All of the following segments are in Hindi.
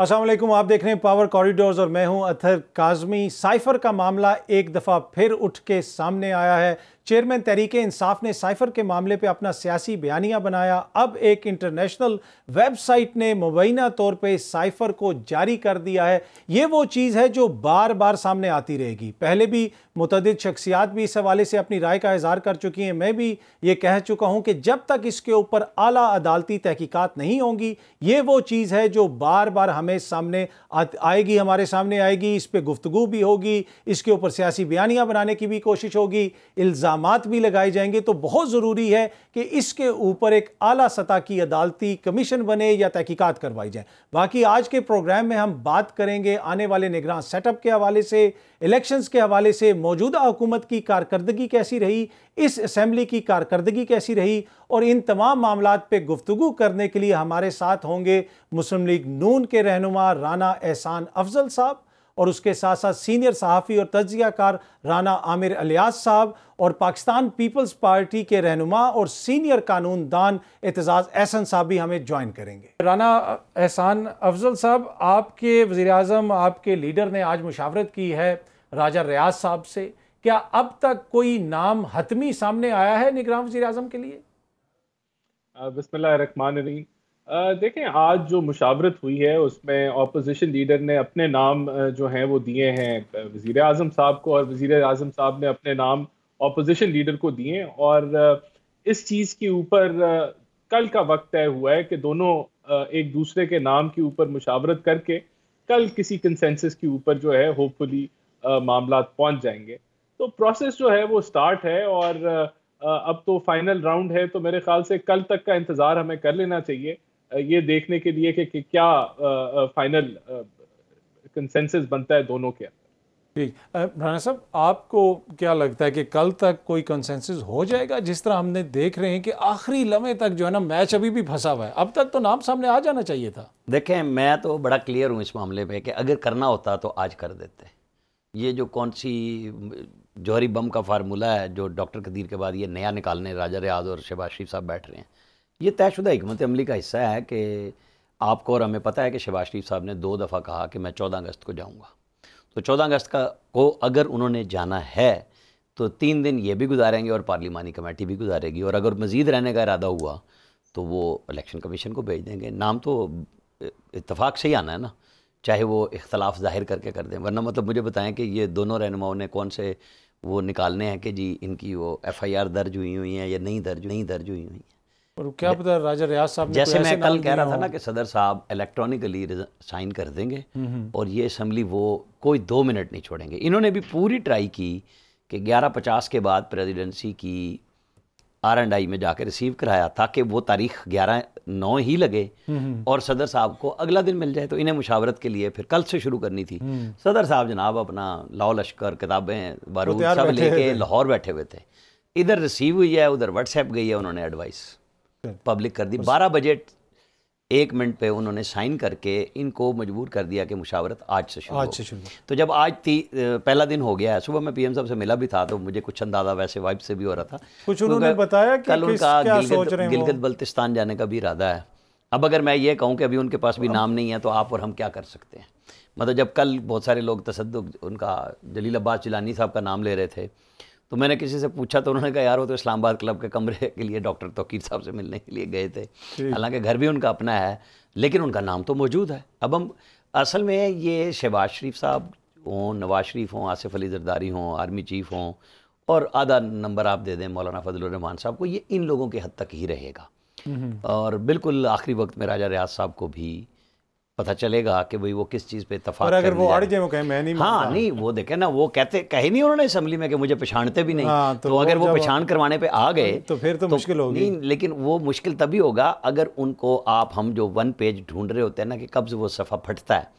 असलम आप देख रहे हैं पावर कॉरिडोर्स और मैं हूं अथर काजमी साइफर का मामला एक दफ़ा फिर उठ के सामने आया है चेयरमैन तहरीक इंसाफ ने साइफर के मामले पर अपना सियासी बयानिया बनाया अब एक इंटरनेशनल वेबसाइट ने मुबैना तौर पर साइफर को जारी कर दिया है ये वो चीज़ है जो बार बार सामने आती रहेगी पहले भी मुतद शख्सियात भी इस हवाले से अपनी राय का इजहार कर चुकी हैं मैं भी ये कह चुका हूँ कि जब तक इसके ऊपर अला अदालती तहकीकत नहीं होंगी ये वो चीज़ है जो बार बार हमें सामने आएगी हमारे सामने आएगी इस पर गुफ्तु भी होगी इसके ऊपर सियासी बयानियाँ बनाने की भी कोशिश होगी इल्ज़ाम इल्ज़ाम भी लगाए जाएंगे तो बहुत ज़रूरी है कि इसके ऊपर एक आला सतह की अदालती कमीशन बने या तहकीकत करवाई जाए बाकी आज के प्रोग्राम में हम बात करेंगे आने वाले निगरान सेटअप के हवाले से इलेक्शंस के हवाले से मौजूदा हुकूमत की कारकर्दगी कैसी रही इस असम्बली की कारकर्दगी कैसी रही और इन तमाम मामला पर गुफ्तु करने के लिए हमारे साथ होंगे मुस्लिम लीग नून के रहनुमा राना एहसान अफजल साहब और उसके साथ साथ सीनियर सहाफ़ी और कार राना आमिर अलियास साहब और पाकिस्तान पीपल्स पार्टी के रहनुमा और सीनियर कानून दान एतजाज़ एहसन साहब भी हमें ज्वाइन करेंगे राना एहसान अफजल साहब आपके वज़ी अजम आपके लीडर ने आज मुशावरत की है राजा रियाज साहब से क्या अब तक कोई नाम हतमी सामने आया है निगरान वजी अजम के लिए बसमिल्ल देखें आज जो मुशावरत हुई है उसमें अपोजिशन लीडर ने अपने नाम जो हैं वो दिए हैं वज़ी अजम साहब को और वजीर अजम साहब ने अपने नाम अपोजिशन लीडर को दिए और इस चीज़ के ऊपर कल का वक्त तय हुआ है कि दोनों एक दूसरे के नाम के ऊपर मुशावरत करके कल किसी कंसेंसस के ऊपर जो है होपफुली मामला पहुंच जाएंगे तो प्रोसेस जो है वो स्टार्ट है और अब तो फाइनल राउंड है तो मेरे ख्याल से कल तक का इंतज़ार हमें कर लेना चाहिए ये देखने के लिए कि, क्या फाइनल कंसेंसस बनता है दोनों के ठीक राणा साहब आपको क्या लगता है कि कल तक कोई कंसेंसस हो जाएगा जिस तरह हमने देख रहे हैं कि आखिरी लम्हे तक जो है ना मैच अभी भी फंसा हुआ है अब तक तो नाम सामने आ जाना चाहिए था देखें मैं तो बड़ा क्लियर हूँ इस मामले पे कि अगर करना होता तो आज कर देते ये जो कौन सी जौहरी बम का फार्मूला है जो डॉक्टर कदीर के बाद ये नया निकालने राजा रियाज और शबाज शरीफ साहब बैठ रहे हैं ये तयशुदा हमत अमली का हिस्सा है कि आपको और हमें पता है कि शहबाज शरीफ साहब ने दो दफ़ा कहा कि मैं चौदह अगस्त को जाऊँगा तो चौदह अगस्त का को अगर उन्होंने जाना है तो तीन दिन ये भी गुजारेंगे और पार्लिमानी कमेटी भी गुजारेगी और अगर मज़ीद रहने का इरादा हुआ तो वो इलेक्शन कमीशन को भेज देंगे नाम तो इतफाक़ से ही आना है ना चाहे वो इख्तलाफ ज़ाहिर करके कर दें वरना मतलब मुझे बताएं कि ये दोनों रहनुमाओं ने कौन से वो निकालने हैं कि जी इनकी वो एफ़ आई आर दर्ज हुई हुई हैं या नहीं दर्ज नहीं दर्ज हुई हुई हैं पर क्या पता राजा रियाज साहब जैसे मैं कल कह रहा था ना कि सदर साहब इलेक्ट्रॉनिकली साइन कर देंगे हम्म, हम्म। और ये असम्बली वो कोई दो मिनट नहीं छोड़ेंगे इन्होंने भी पूरी ट्राई की कि ग्यारह पचास के बाद प्रेसिडेंसी की आर एंड आई में जाकर रिसीव कराया ताकि वो तारीख ग्यारह नौ ही लगे हम्म, और सदर साहब को अगला दिन मिल जाए तो इन्हें मुशावरत के लिए फिर कल से शुरू करनी थी सदर साहब जनाब अपना लाओ लश्कर किताबें बारूद सब लेके लाहौर बैठे हुए थे इधर रिसीव हुई है उधर व्हाट्सएप गई है उन्होंने एडवाइस पब्लिक कर दी बारह बजट एक मिनट पे उन्होंने साइन करके इनको मजबूर कर दिया कि मुशावरत आज से शुरू आज से शुरू तो जब आज थी पहला दिन हो गया है सुबह मैं पीएम साहब से मिला भी था तो मुझे कुछ अंदाजा वैसे वाइब से भी हो रहा था कुछ उन्होंने बताया कि कल उनका गिलगित गिलगित बल्तिस्तान जाने का भी इरादा है अब अगर मैं ये कहूँ कि अभी उनके पास भी नाम नहीं है तो आप और हम क्या कर सकते हैं मतलब जब कल बहुत सारे लोग तसद उनका जलील अब्बास जिलानी साहब का नाम ले रहे थे तो मैंने किसी से पूछा तो उन्होंने कहा यार वो तो इस्लामाबाद क्लब के कमरे के लिए डॉक्टर तोकीर साहब से मिलने के लिए गए थे हालांकि घर भी उनका अपना है लेकिन उनका नाम तो मौजूद है अब हम असल में ये शहबाज शरीफ साहब हों नवाज शरीफ हों आसिफ अली जरदारी हों आर्मी चीफ हों और आधा नंबर आप दे दें मौलाना फजलरहमान साहब को ये इन लोगों के हद तक ही रहेगा हम्म। और बिल्कुल आखिरी वक्त में राजा रियाज साहब को भी पता चलेगा कि भाई वो किस चीज़ पे इतफाक अगर वो आड़ जाए वो कहे मैं नहीं हाँ नहीं वो देखे ना वो कहते कहे नहीं उन्होंने असम्बली में कि मुझे पहचानते भी नहीं हाँ, तो, तो अगर वो पहचान करवाने पे आ गए तो फिर तो, तो मुश्किल होगी नहीं लेकिन वो मुश्किल तभी होगा अगर उनको आप हम जो वन पेज ढूंढ रहे होते हैं ना कि कब्ज़ वो सफ़ा फटता है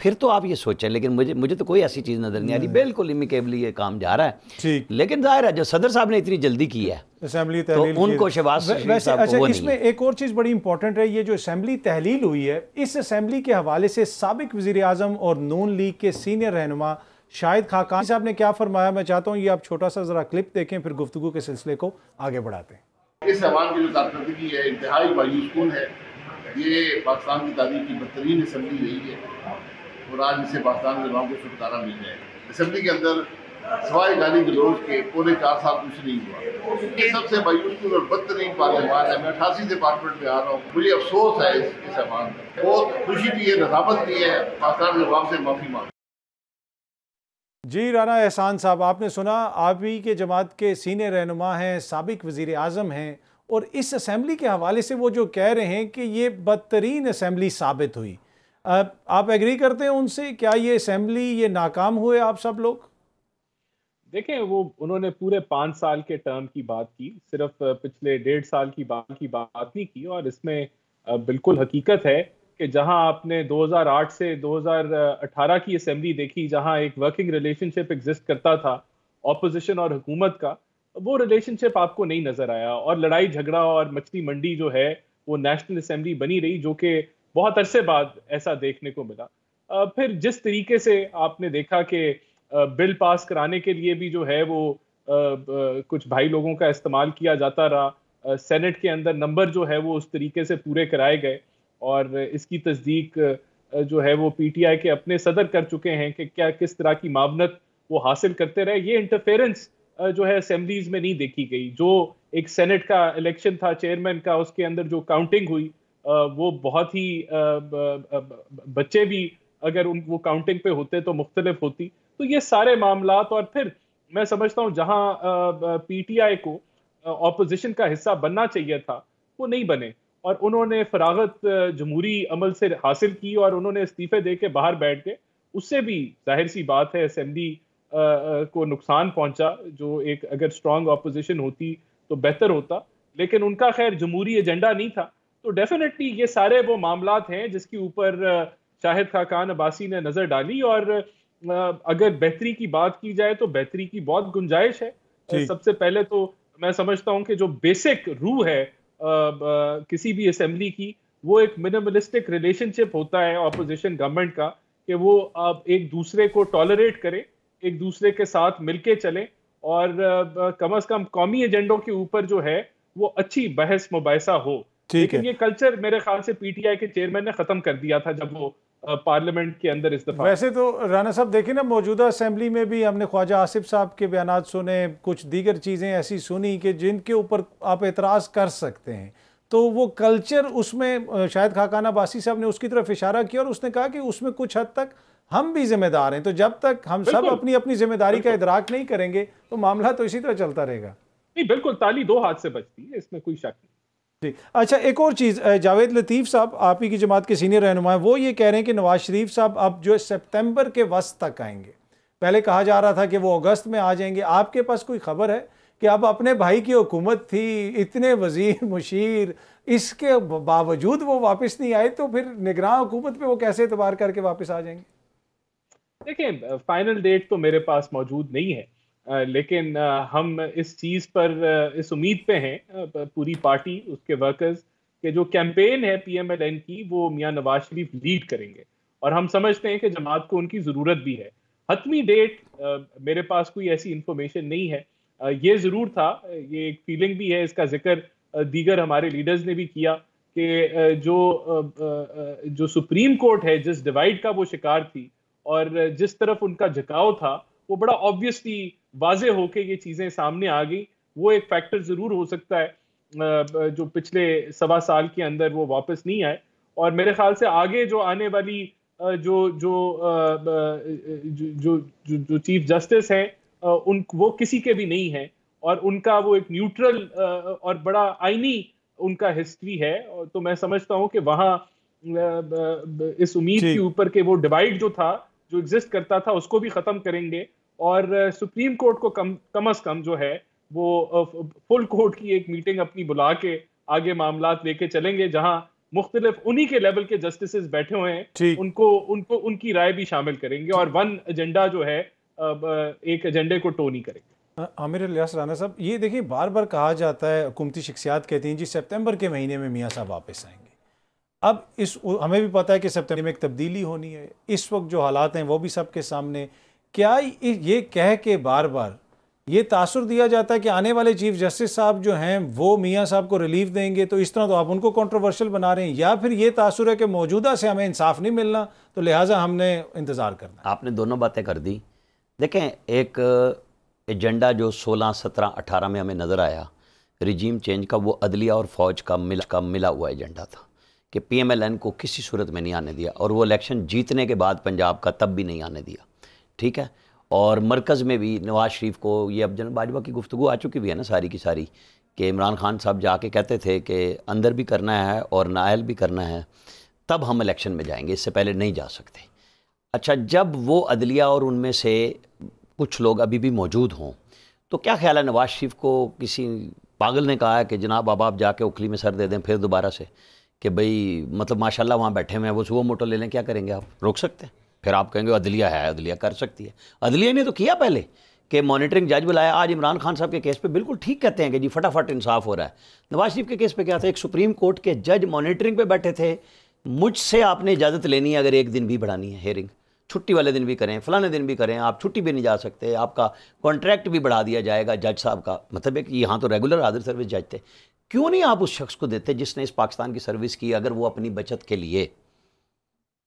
फिर तो आप ये सोचें लेकिन मुझे मुझे तो कोई ऐसी चीज़ नज़र नहीं आ रही बिल्कुल इमिकेबली ये काम जा रहा है ठीक लेकिन जाहिर है जो सदर साहब ने इतनी जल्दी की है असम्बली तो उनको शहबाज अच्छा इसमें एक और चीज़ बड़ी इंपॉर्टेंट है ये जो असेंबली तहलील हुई है इस असेंबली के हवाले से सबक वज़ी अजम और नून लीग के सीनियर रहनुमा शाहिद खाकान साहब ने क्या फरमाया मैं चाहता हूँ ये आप छोटा सा ज़रा क्लिप देखें फिर गुफ्तु के सिलसिले को आगे बढ़ाते हैं इस सवाल की जो कारकर्दगी है इंतहाई मायूसकून है ये पाकिस्तान की तारीख की बदतरीन असम्बली रही है और आज इसे पाकिस्तान के लोगों को छुटकारा मिल जाए असम्बली के अंदर सवाई गाली गलोज के पौने चार साल कुछ नहीं हुआ ये सबसे मायूसकुल और बदतरीन पार्लियामान है मैं अठासी डिपार्टमेंट में आ रहा हूँ मुझे अफसोस है इस सामान अमान का बहुत खुशी भी है नजामत भी है पाकिस्तान के लोगों से माफ़ी मांग जी राना एहसान साहब आपने सुना आप ही के जमात के सीनियर रहनुमा हैं सबक वज़ी अजम हैं और इस असम्बली के हवाले से वो जो कह रहे हैं कि ये बदतरीन असम्बली साबित हुई आप एग्री करते हैं उनसे क्या ये असेंबली ये नाकाम हुए आप सब लोग देखें वो उन्होंने पूरे पाँच साल के टर्म की बात की सिर्फ पिछले डेढ़ साल की बात की बात नहीं की और इसमें बिल्कुल हकीकत है कि जहां आपने 2008 से 2018 की असम्बली देखी जहां एक वर्किंग रिलेशनशिप एग्जिस्ट करता था ऑपोजिशन और हुकूमत का वो रिलेशनशिप आपको नहीं नज़र आया और लड़ाई झगड़ा और मछली मंडी जो है वो नेशनल असम्बली बनी रही जो कि बहुत अरसे बाद ऐसा देखने को मिला फिर जिस तरीके से आपने देखा कि बिल पास कराने के लिए भी जो है वो कुछ भाई लोगों का इस्तेमाल किया जाता रहा सेनेट के अंदर नंबर जो है वो उस तरीके से पूरे कराए गए और इसकी तस्दीक जो है वो पीटीआई के अपने सदर कर चुके हैं कि क्या किस तरह की मावनत वो हासिल करते रहे ये इंटरफेरेंस जो है असेंबलीज में नहीं देखी गई जो एक सेनेट का इलेक्शन था चेयरमैन का उसके अंदर जो काउंटिंग हुई वो बहुत ही बच्चे भी अगर उन वो काउंटिंग पे होते तो मुख्तलिफ होती तो ये सारे मामला और फिर मैं समझता हूँ जहाँ पी टी आई को अपोजिशन का हिस्सा बनना चाहिए था वो नहीं बने और उन्होंने फरागत जमहूरी अमल से हासिल की और उन्होंने इस्तीफे दे के बाहर बैठ के उससे भी जाहिर सी बात है असम्बली को नुकसान पहुंचा जो एक अगर स्ट्रांग अपोजिशन होती तो बेहतर होता लेकिन उनका खैर जमहूरी एजेंडा नहीं था तो डेफिनेटली ये सारे वो मामला हैं जिसके ऊपर शाहिद खाकान अब्बासी ने नज़र डाली और अगर बेहतरी की बात की जाए तो बेहतरी की बहुत गुंजाइश है सबसे पहले तो मैं समझता हूँ कि जो बेसिक रू है आ, आ, किसी भी असम्बली की वो एक मिनिमलिस्टिक रिलेशनशिप होता है ऑपोजिशन गवर्नमेंट का कि वो आप एक दूसरे को टॉलरेट करें एक दूसरे के साथ मिलके चलें और आ, कम अज़ कम कौमी एजेंडों के ऊपर जो है वो अच्छी बहस मुबैसा हो ठीक है ये कल्चर मेरे ख्याल से पीटीआई के चेयरमैन ने खत्म कर दिया था जब वो पार्लियामेंट के अंदर इस दफा वैसे तो राना साहब देखिए ना मौजूदा असम्बली में भी हमने ख्वाजा आसिफ साहब के बयान सुने कुछ दीगर चीज़ें ऐसी सुनी कि जिनके ऊपर आप एतराज़ कर सकते हैं तो वो कल्चर उसमें शायद खाकाना बासी साहब ने उसकी तरफ इशारा किया और उसने कहा कि उसमें कुछ हद तक हम भी जिम्मेदार हैं तो जब तक हम सब अपनी अपनी जिम्मेदारी का इधराक नहीं करेंगे तो मामला तो इसी तरह चलता रहेगा नहीं बिल्कुल ताली दो हाथ से बचती है इसमें कोई शक नहीं जी अच्छा एक और चीज़ जावेद लतीफ़ साहब आप ही की जमात के सीनियर रहनुमा वो ये कह रहे हैं कि नवाज शरीफ साहब अब जो सितंबर के वस्त तक आएंगे पहले कहा जा रहा था कि वो अगस्त में आ जाएंगे आपके पास कोई खबर है कि अब अपने भाई की हुकूमत थी इतने वजीर मुशीर इसके बावजूद वो वापस नहीं आए तो फिर निगरान हुकूमत पर वो कैसे एतबार करके वापस आ जाएंगे देखिए फाइनल डेट तो मेरे पास मौजूद नहीं है लेकिन हम इस चीज़ पर इस उम्मीद पे हैं पूरी पार्टी उसके वर्कर्स के जो कैंपेन है पीएमएलएन की वो मियाँ नवाज शरीफ लीड करेंगे और हम समझते हैं कि जमात को उनकी ज़रूरत भी है हतमी डेट मेरे पास कोई ऐसी इंफॉर्मेशन नहीं है ये ज़रूर था ये एक फीलिंग भी है इसका जिक्र दीगर हमारे लीडर्स ने भी किया कि जो जो सुप्रीम कोर्ट है जिस डिवाइड का वो शिकार थी और जिस तरफ उनका झुकाव था वो बड़ा ऑब्वियसली वाजे होके ये चीज़ें सामने आ गई वो एक फैक्टर ज़रूर हो सकता है जो पिछले सवा साल के अंदर वो वापस नहीं आए और मेरे ख्याल से आगे जो आने वाली जो जो जो जो, जो चीफ जस्टिस हैं उन वो किसी के भी नहीं हैं और उनका वो एक न्यूट्रल और बड़ा आईनी उनका हिस्ट्री है तो मैं समझता हूँ कि वहाँ इस उम्मीद के ऊपर के वो डिवाइड जो था जो एग्जिस्ट करता था उसको भी ख़त्म करेंगे और सुप्रीम कोर्ट को कम कम अज कम जो है वो फुल कोर्ट की एक मीटिंग अपनी बुला के आगे मामला लेके चलेंगे जहाँ मुख्तलिफ उन्हीं के लेवल के जस्टिस बैठे हुए हैं उनको उनको उनकी राय भी शामिल करेंगे और वन एजेंडा जो है एक एजेंडे को टो नहीं करेंगे आमिर लियास राना साहब ये देखिए बार बार कहा जाता है हुकूमती शख्सियात कहती हैं जी सितंबर के महीने में मियाँ साहब वापस आएंगे अब इस हमें भी पता है कि सितंबर में एक तब्दीली होनी है इस वक्त जो हालात हैं वो भी सबके सामने क्या ये कह के बार बार ये तासर दिया जाता है कि आने वाले चीफ जस्टिस साहब जो हैं वो मियाँ साहब को रिलीफ देंगे तो इस तरह तो आप उनको कंट्रोवर्शियल बना रहे हैं या फिर ये तासर है कि मौजूदा से हमें इंसाफ नहीं मिलना तो लिहाजा हमने इंतज़ार करना आपने दोनों बातें कर दी देखें एक एजेंडा जो सोलह सत्रह अठारह में हमें नज़र आया रिजीम चेंज का वो अदलिया और फ़ौज का मिला का मिला हुआ एजेंडा था कि पीएमएलएन को किसी सूरत में नहीं आने दिया और वो इलेक्शन जीतने के बाद पंजाब का तब भी नहीं आने दिया ठीक है और मरकज़ में भी नवाज़ शरीफ को ये अब जन बाजवा की गुफ्तु आ चुकी भी है ना सारी की सारी कि इमरान खान साहब जाके कहते थे कि अंदर भी करना है और नायल भी करना है तब हम इलेक्शन में जाएंगे इससे पहले नहीं जा सकते अच्छा जब वो अदलिया और उनमें से कुछ लोग अभी भी मौजूद हों तो क्या ख्याल है नवाज़ शरीफ को किसी पागल ने कहा है कि जनाब अब आप जाके उखली में सर दे दें फिर दोबारा से कि भाई मतलब माशाल्लाह वहाँ बैठे हुए हैं वो सुबह मोटो ले लें क्या करेंगे आप रोक सकते हैं फिर आप कहेंगे अदलिया है अदलिया कर सकती है अदलिया ने तो किया पहले कि मॉनिटरिंग जज बुलाया आज इमरान खान साहब के केस पे बिल्कुल ठीक कहते हैं कि जी फटाफट इंसाफ हो रहा है नवाज शरीफ के केस पे क्या था एक सुप्रीम कोर्ट के जज मॉनिटरिंग पे बैठे थे मुझसे आपने इजाज़त लेनी है अगर एक दिन भी बढ़ानी है हेयरिंग छुट्टी वाले दिन भी करें फलाने दिन भी करें आप छुट्टी भी नहीं जा सकते आपका कॉन्ट्रैक्ट भी बढ़ा दिया जाएगा जज साहब का मतलब है कि यहाँ तो रेगुलर आदर सर्विस जज थे क्यों नहीं आप उस शख्स को देते जिसने इस पाकिस्तान की सर्विस की अगर वो अपनी बचत के लिए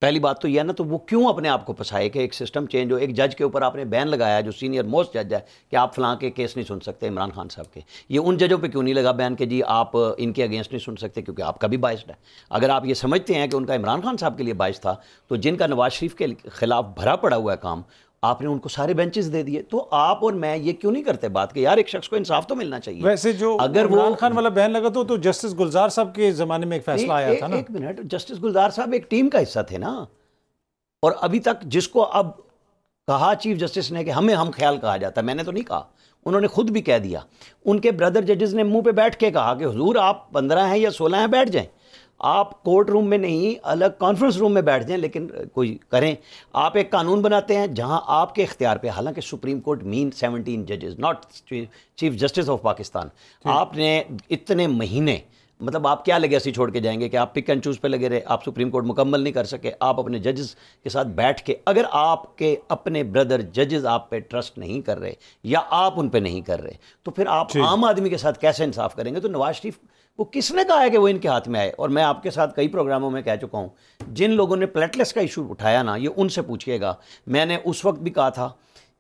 पहली बात तो यह ना तो वो क्यों अपने आप को फंसाए कि एक सिस्टम चेंज हो एक जज के ऊपर आपने बैन लगाया जो सीनियर मोस्ट जज है कि आप फलां के केस नहीं सुन सकते इमरान खान साहब के ये उन जजों पे क्यों नहीं लगा बैन कि जी आप इनके अगेंस्ट नहीं सुन सकते क्योंकि आपका भी बायस है अगर आप ये समझते हैं कि उनका इमरान खान साहब के लिए बायस था तो जिनका नवाज शरीफ के खिलाफ भरा पड़ा हुआ है काम आपने उनको सारे बेंचेस दे दिए तो आप और मैं ये क्यों नहीं करते बात कि यार एक शख्स को इंसाफ तो मिलना चाहिए वैसे जो अगर वो खान वाला बहन लगा तो, तो जस्टिस गुलजार साहब के जमाने में एक फैसला आया था ना एक मिनट जस्टिस गुलजार साहब एक टीम का हिस्सा थे ना और अभी तक जिसको अब कहा चीफ जस्टिस ने कि हमें हम ख्याल कहा जाता है मैंने तो नहीं कहा उन्होंने खुद भी कह दिया उनके ब्रदर जजेस ने मुंह पे बैठ के कहा कि हजूर आप पंद्रह हैं या सोलह हैं बैठ जाएं आप कोर्ट रूम में नहीं अलग कॉन्फ्रेंस रूम में बैठ जाएं लेकिन कोई करें आप एक कानून बनाते हैं जहां आपके इख्तियार पे हालांकि सुप्रीम कोर्ट मीन सेवनटीन जजेस not chief justice of Pakistan आपने इतने महीने मतलब आप क्या लगे ऐसी छोड़ के जाएंगे कि आप पिक एंड चूज पे लगे रहे आप सुप्रीम कोर्ट मुकम्मल नहीं कर सके आप अपने जजेस के साथ बैठ के अगर आपके अपने ब्रदर जजेस आप पे ट्रस्ट नहीं कर रहे या आप उन पे नहीं कर रहे तो फिर आप आम आदमी के साथ कैसे इंसाफ करेंगे तो नवाज शरीफ वो किसने कहा है कि वो इनके हाथ में आए और मैं आपके साथ कई प्रोग्रामों में कह चुका हूँ जिन लोगों ने प्लेटलेस का इशू उठाया ना ये उनसे पूछिएगा मैंने उस वक्त भी कहा था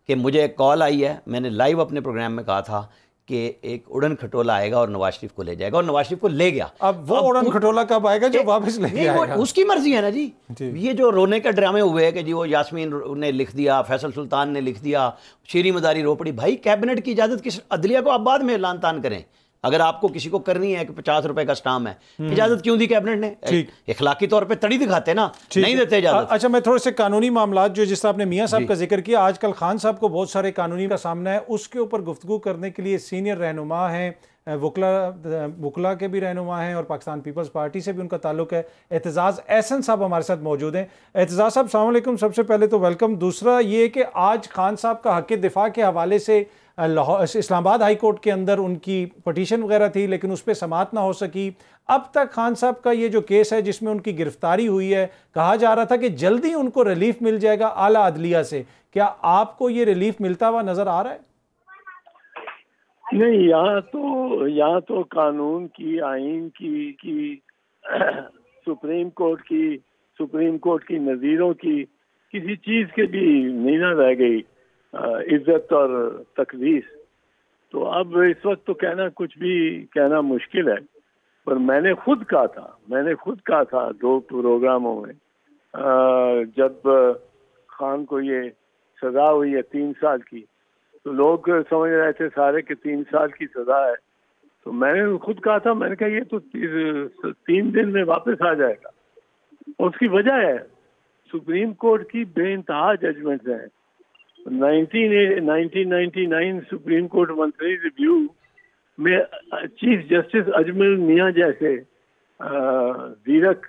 कि मुझे एक कॉल आई है मैंने लाइव अपने प्रोग्राम में कहा था कि एक उड़न खटोला आएगा और नवाज शरीफ को ले जाएगा और नवाज शरीफ को ले गया अब वो अब उड़न खटोला कब आएगा जो वापस ले गया उसकी मर्जी है ना जी, जी। ये जो रोने के ड्रामे हुए हैं कि जी वो यासमीन ने लिख दिया फैसल सुल्तान ने लिख दिया शीरी मदारी रोपड़ी भाई कैबिनेट की इजाज़त किस अदलिया को आप बाद में लान तान करें अगर आपको किसी को करनी है कि पचास रुपए का स्टाम है हम्म। इजाजत क्यों दी कैबिनेट ने इखलाकी तौर पर तड़ी दिखाते ना नहीं देते इजाजत अच्छा मैं थोड़े से कानूनी मामला जो जिस आपने मियाँ साहब का जिक्र किया आजकल खान साहब को बहुत सारे कानूनी का सामना है उसके ऊपर गुफ्तु करने के लिए सीनियर रहनुमा है वकला वकला के भी रहनुमा हैं और पाकिस्तान पीपल्स पार्टी से भी उनका ताल्लुक है एतजाज़ एहसन साहब हमारे साथ मौजूद हैं एतजाज़ साहब सलामकुम सबसे पहले तो वेलकम दूसरा ये कि आज खान साहब का हक दिफा के हवाले से लाहौर इस्लामाबाद हाई कोर्ट के अंदर उनकी पटिशन वगैरह थी लेकिन उस पर समात ना हो सकी अब तक खान साहब का ये जो केस है जिसमें उनकी गिरफ्तारी हुई है कहा जा रहा था कि जल्दी उनको रिलीफ मिल जाएगा आला अदलिया से क्या आपको ये रिलीफ मिलता हुआ नज़र आ रहा है नहीं यहाँ तो यहाँ तो कानून की आइन की की सुप्रीम कोर्ट की सुप्रीम कोर्ट की नज़ीरों की किसी चीज़ के भी नहीं ना रह गई इज्जत और तकदीस तो अब इस वक्त तो कहना कुछ भी कहना मुश्किल है पर मैंने खुद कहा था मैंने खुद कहा था दो प्रोग्रामों में जब खान को ये सजा हुई है तीन साल की तो लोग समझ रहे थे सारे कि तीन साल की सजा है तो मैंने खुद कहा था मैंने कहा ये तो तीन दिन में वापस आ जाएगा उसकी वजह है सुप्रीम कोर्ट की बेानतहा जजमेंट है 1999 सुप्रीम कोर्ट मंत्री रिव्यू में चीफ जस्टिस अजमल मियाँ जैसे जीरक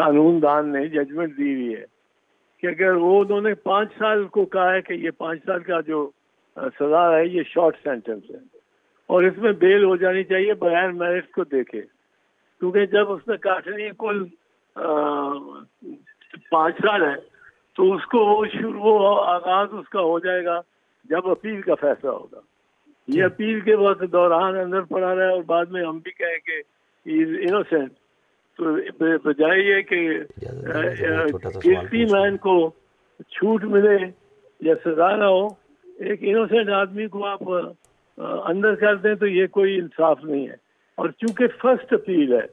कानून दान ने जजमेंट दी हुई है कि अगर वो उन्होंने पांच साल को कहा है कि ये पांच साल का जो सजा है ये शॉर्ट सेंटेंस है और इसमें बेल हो जानी चाहिए बगैर मेरिट को देखे क्योंकि जब उसने काटनी कुल पांच साल है तो उसको वो शुरू वो आगाज उसका हो जाएगा जब अपील का फैसला होगा ये अपील के वक्त दौरान अंदर पड़ा रहा है और बाद में हम भी कहें कि इनोसेंट तो बजाय ये कि किसी मैन को छूट मिले या सजा ना हो एक इनोसेंट आदमी को आप अंदर कर दें तो ये कोई इंसाफ नहीं है और चूंकि फर्स्ट अपील है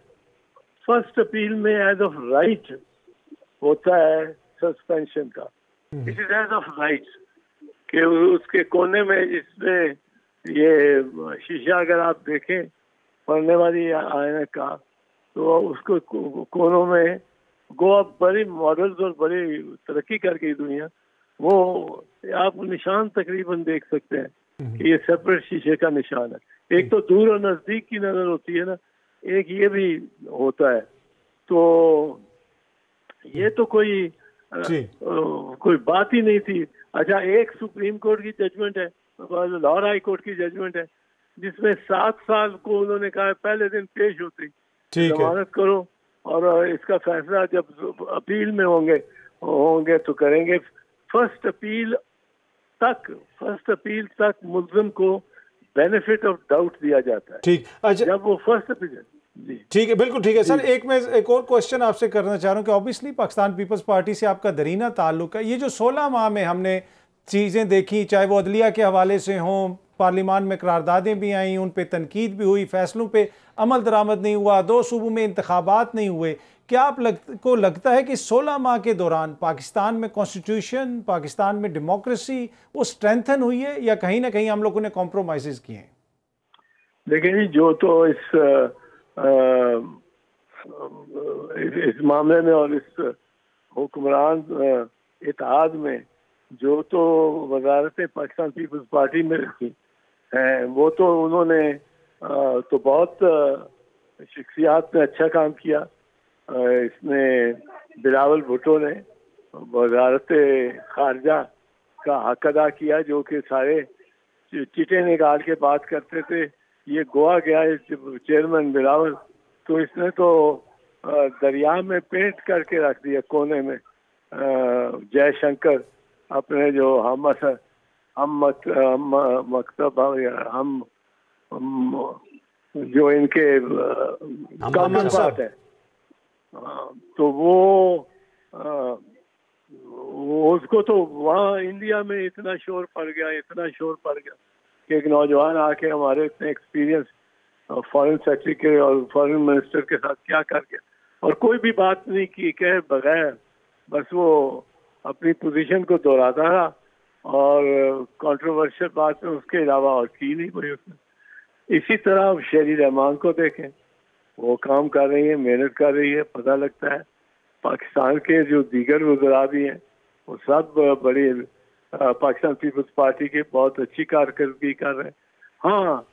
फर्स्ट अपील में एज ऑफ राइट होता है सस्पेंशन का it is as of right कि उसके कोने में इसमें ये शीशा अगर आप देखें पढ़ने वाली आयनक का तो उसको कोनों में गोवा बड़ी मॉडल्स और बड़ी तरक्की कर गई दुनिया वो आप निशान तकरीबन देख सकते हैं हम्म। कि ये सेपरेट शीशे का निशान है एक तो दूर और नज़दीक की नज़र होती है ना एक ये भी होता है तो ये तो कोई तो कोई बात ही नहीं थी अच्छा एक सुप्रीम कोर्ट की जजमेंट है लाहौर हाई कोर्ट की जजमेंट है जिसमें सात साल को उन्होंने कहा पहले दिन पेश होती जमानत करो और इसका फैसला जब अपील में होंगे होंगे तो करेंगे फर्स्ट अपील तक फर्स्ट अपील तक मुलजम को बेनिफिट ऑफ डाउट दिया जाता है ठीक अच्छा जब वो फर्स्ट अपील ठीक है बिल्कुल ठीक है सर एक मैं एक और क्वेश्चन आपसे करना चाह रहा हूँ कि ऑब्वियसली पाकिस्तान पीपल्स पार्टी से आपका दरीना ताल्लुक है ये जो 16 माह में हमने चीज़ें देखी चाहे वो अदलिया के हवाले से हों पार्लियामान में करारदादें भी आईं उन पर तनकीद भी हुई फैसलों पर अमल दरामद नहीं हुआ दो सूबों में इंतबात नहीं हुए क्या आप लग, को लगता है कि 16 माह के दौरान पाकिस्तान में कॉन्स्टिट्यूशन पाकिस्तान में डेमोक्रेसी वो स्ट्रेंथन हुई है या कहीं ना कहीं हम लोगों ने कॉम्प्रोमाइज़ किए हैं देखिए जी जो तो इस इस, मामले में और इस हुक्मरान इतिहाद में जो तो वजारत पाकिस्तान पीपल्स पार्टी में रखी हैं वो तो उन्होंने तो बहुत शख्सियात में अच्छा काम किया इसमें बिलावल भुटो ने वजारत खारजा का हक अदा किया जो कि सारे चिटे निकाल के बात करते थे ये गोवा गया चेयरमैन बिलावल तो इसने तो दरिया में पेंट करके रख दिया कोने में जयशंकर अपने जो हम हम हम मकतब हम, जो इनके कॉमन बात है तो वो उसको तो वहाँ इंडिया में इतना शोर पड़ गया इतना शोर पड़ गया कि एक नौजवान आके हमारे इतने एक्सपीरियंस फॉरेन सेक्रेटरी के और फॉरेन मिनिस्टर के साथ क्या कर गया और कोई भी बात नहीं की कह बगैर बस वो अपनी पोजीशन को दोहराता रहा और कंट्रोवर्शियल बात में उसके अलावा और की नहीं कोई उसने इसी तरह आप शेरी रहमान को देखें वो काम कर रही है मेहनत कर रही है पता लगता है पाकिस्तान के जो दीगर वजरा भी हैं वो सब बड़े पाकिस्तान पीपल्स पार्टी के बहुत अच्छी कारकर्दगी कर रहे हैं हाँ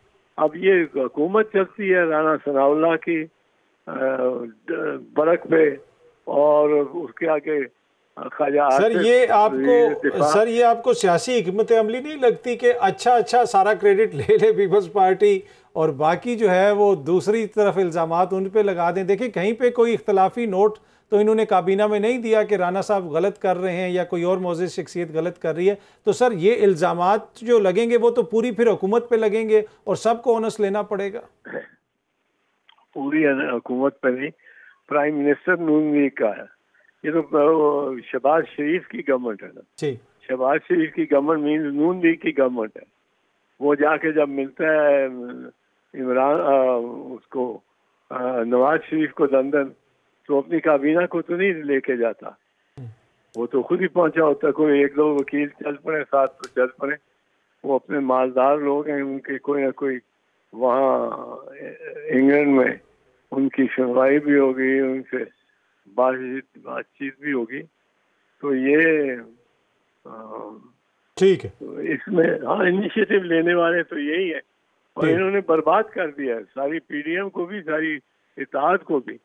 अब ये हुकूमत चलती है राणा सनाउल्ला की बरक पे और उसके आगे सर ये आपको सर ये आपको सियासी हमत अमली नहीं लगती कि अच्छा अच्छा सारा क्रेडिट ले ले पीपल्स पार्टी और बाकी जो है वो दूसरी तरफ इल्ज़ाम उन पर लगा दें देखिए कहीं पे कोई इख्तलाफी नोट तो इन्होंने काबीना में नहीं दिया कि राना साहब गलत कर रहे हैं या कोई और मोज़ शख्सियत गलत कर रही है तो सर ये इल्ज़ाम जो लगेंगे वो तो पूरी फिर हुकूमत पर लगेंगे और सबको ऑनस लेना पड़ेगा पूरी हुकूमत पर नहीं प्राइम मिनिस्टर नून लीग का है ये तो शहबाज शरीफ की गवर्नमेंट है ना शहबाज शरीफ की गवर्नमेंट मीन नून लीग की गवर्नमेंट है वो जाके जब मिलता है इमरान उसको नवाज शरीफ को लंदन तो अपनी काबीना को तो नहीं लेके जाता वो तो खुद ही पहुंचा होता कोई एक दो वकील चल पड़े साथ तो चल पड़े वो अपने मालदार लोग हैं उनके कोई ना कोई वहाँ इंग्लैंड में उनकी सुनवाई भी होगी उनसे बातचीत बातचीत भी होगी तो ये ठीक है तो इसमें हाँ इनिशिएटिव लेने वाले तो यही है और इन्होंने बर्बाद कर दिया है सारी पीडीएम को भी सारी इतिहाद को भी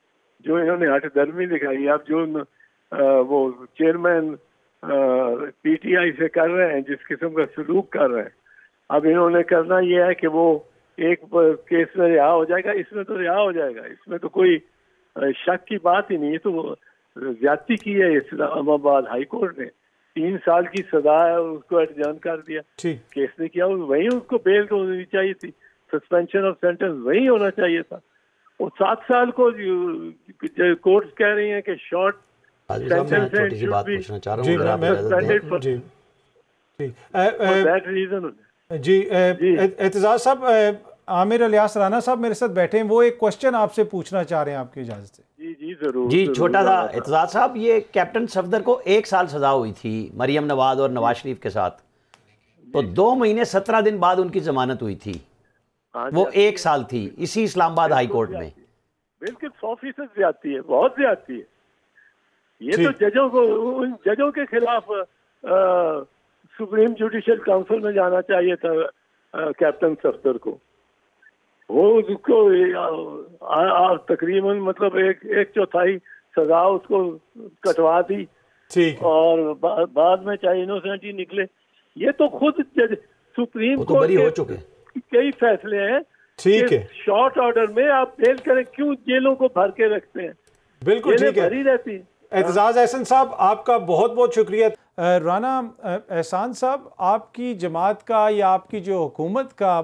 जो इन्होंने धर्मी दिखाई आप जो न, आ, वो चेयरमैन पीटीआई से कर रहे हैं जिस किस्म का सलूक कर रहे हैं अब इन्होंने करना यह है कि वो एक केस में रिहा हो जाएगा इसमें तो रिहा हो जाएगा इसमें तो कोई शक की बात ही नहीं है तो ज्यादा की है इस्लामाबाद हाई कोर्ट ने तीन साल की सजा है उसको एडजर्न कर दिया केस ने किया वही उसको बेल तो होनी चाहिए थी सस्पेंशन ऑफ सेंटेंस वही होना चाहिए था वो सात साल को कोर्ट कह रही हैं कि शॉर्ट जी एतजाज साहब आमिर अलियास राना साहब मेरे साथ बैठे हैं वो एक क्वेश्चन आपसे पूछना चाह रहे हैं आपकी इजाजत से जी जी जरूर जी छोटा सा एतजाज साहब ये कैप्टन सफदर को एक साल सजा हुई थी मरियम नवाज और नवाज शरीफ के साथ तो दो महीने सत्रह दिन बाद उनकी जमानत हुई थी वो एक साल थी इसी इस्लामाबाद हाई कोर्ट में बिल्कुल सौ फीसद ज्यादा है बहुत ज्यादा है ये तो जजों को उन जजों के खिलाफ सुप्रीम जुडिशियल काउंसिल में जाना चाहिए था कैप्टन सफ्तर को वो उसको तकरीबन मतलब एक एक चौथाई सजा उसको कटवा दी ठीक और बा, बाद में चाहे इनोसेंट ही निकले ये तो खुद जज सुप्रीम तो कोर्ट तो हो चुके कई फैसले हैं ठीक है शॉर्ट ऑर्डर में आप फेल करें क्यों जेलों को भर के रखते हैं बिल्कुल ठीक है भरी रहती एतजाज एहसन साहब आपका बहुत बहुत शुक्रिया राना एहसान साहब आपकी जमात का या आपकी जो हुकूमत का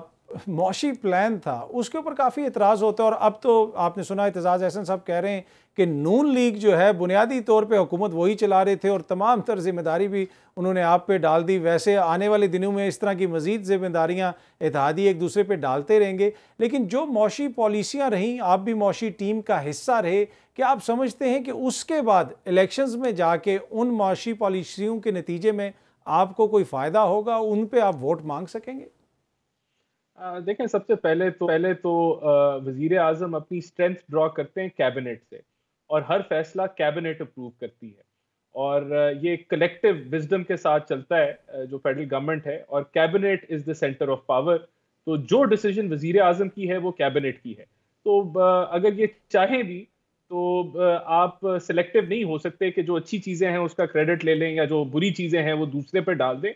मौशी प्लान था उसके ऊपर काफ़ी इतराज़ होता है और अब तो आपने सुना एतजाज़ एहसन साहब कह रहे हैं कि नून लीग जो है बुनियादी तौर पे हुकूमत वही चला रहे थे और तमाम तर जिम्मेदारी भी उन्होंने आप पे डाल दी वैसे आने वाले दिनों में इस तरह की मज़ीद जिम्मेदारियाँ इतिहादी एक दूसरे पे डालते रहेंगे लेकिन जो मौशी पॉलिसियाँ रहीं आप भी मौशी टीम का हिस्सा रहे क्या आप समझते हैं कि उसके बाद इलेक्शन में जाके उन मौशी पॉलिसियों के नतीजे में आपको कोई फ़ायदा होगा उन पर आप वोट मांग सकेंगे देखें सबसे पहले तो पहले तो वजीर अजम अपनी स्ट्रेंथ ड्रॉ करते हैं कैबिनेट से और हर फैसला कैबिनेट अप्रूव करती है और ये कलेक्टिव विजडम के साथ चलता है जो फेडरल गवर्नमेंट है और cabinet is the centre of power तो जो डिसीजन वजीर आज़म की है वो कैबिनेट की है तो अगर ये चाहें भी तो आप सिलेक्टिव नहीं हो सकते कि जो अच्छी चीज़ें हैं उसका क्रेडिट ले लें या जो बुरी चीज़ें हैं वो दूसरे पर डाल दें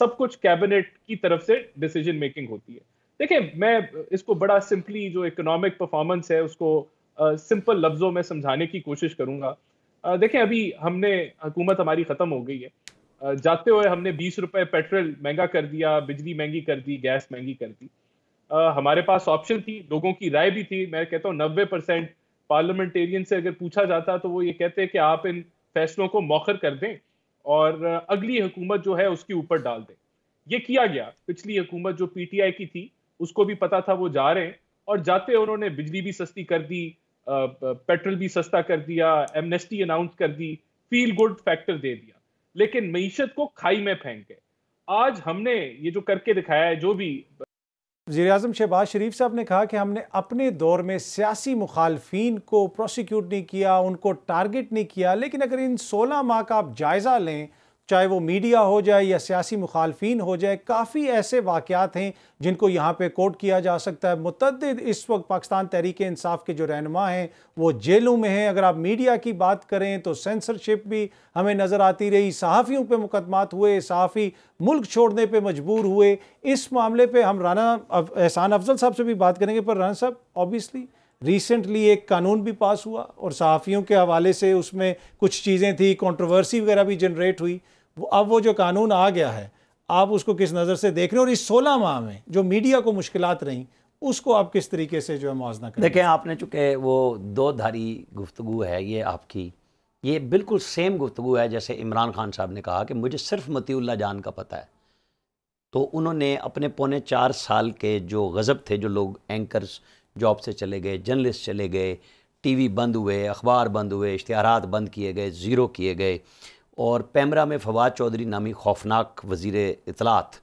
सब कुछ कैबिनेट की तरफ से डिसीजन मेकिंग होती है देखिए मैं इसको बड़ा सिंपली जो इकोनॉमिक परफॉर्मेंस है उसको सिंपल लफ्ज़ों में समझाने की कोशिश करूंगा देखें अभी हमने हुकूमत हमारी ख़त्म हो गई है जाते हुए हमने बीस रुपए पेट्रोल महंगा कर दिया बिजली महंगी कर दी गैस महंगी कर दी हमारे पास ऑप्शन थी लोगों की राय भी थी मैं कहता हूँ नब्बे परसेंट पार्लियामेंटेरियन से अगर पूछा जाता तो वो ये कहते कि आप इन फैसलों को मौखर कर दें और अगली हुकूमत जो है उसके ऊपर डाल दें ये किया गया पिछली हुकूमत जो पीटीआई की थी उसको भी पता था वो जा रहे हैं और जाते उन्होंने बिजली भी सस्ती कर दी पेट्रोल भी सस्ता कर दिया एमनेस्टी अनाउंस कर दी फील गुड फैक्टर दे दिया लेकिन मीशत को खाई में फेंक गए आज हमने ये जो करके दिखाया है जो भी वजी अजम शहबाज शरीफ साहब ने कहा कि हमने अपने दौर में सियासी मुखालफन को प्रोसिक्यूट नहीं किया उनको टारगेट नहीं किया लेकिन अगर इन सोलह माह का आप जायज़ा लें चाहे वो मीडिया हो जाए या सियासी मुखालफी हो जाए काफ़ी ऐसे वाक़ात हैं जिनको यहाँ पर कोट किया जा सकता है मतद इस वक्त पाकिस्तान तहरीक इंसाफ के जो रहनमा हैं वो जेलों में हैं अगर आप मीडिया की बात करें तो सेंसरशिप भी हमें नज़र आती रही सहाफ़ियों पर मुकदमात हुए सहाफ़ी मुल्क छोड़ने पर मजबूर हुए इस मामले पर हम राना एहसान अफजल साहब से भी बात करेंगे पर राना साहब ऑबियसली रिसेंटली एक कानून भी पास हुआ और सहाफ़ियों के हवाले से उसमें कुछ चीज़ें थी कंट्रोवर्सी वगैरह भी जनरेट हुई वो अब वो जो कानून आ गया है आप उसको किस नज़र से देख रहे हो और इस सोलह माह में जो मीडिया को मुश्किल रहीं उसको आप किस तरीके से जो है मुआजना कर देखें आपने चूँकि वो दो धारी गुफ्तु है ये आपकी ये बिल्कुल सेम गुफ्तु है जैसे इमरान खान साहब ने कहा कि मुझे सिर्फ मतील्ला जान का पता है तो उन्होंने अपने पौने चार साल के जो गज़ब थे जो लोग एंकर्स जॉब से चले गए जर्नलिस्ट चले गए टीवी बंद हुए अखबार बंद हुए इश्तहार बंद किए गए ज़ीरो किए गए और पैमरा में फवाद चौधरी नामी खौफनाक वजीर इतलात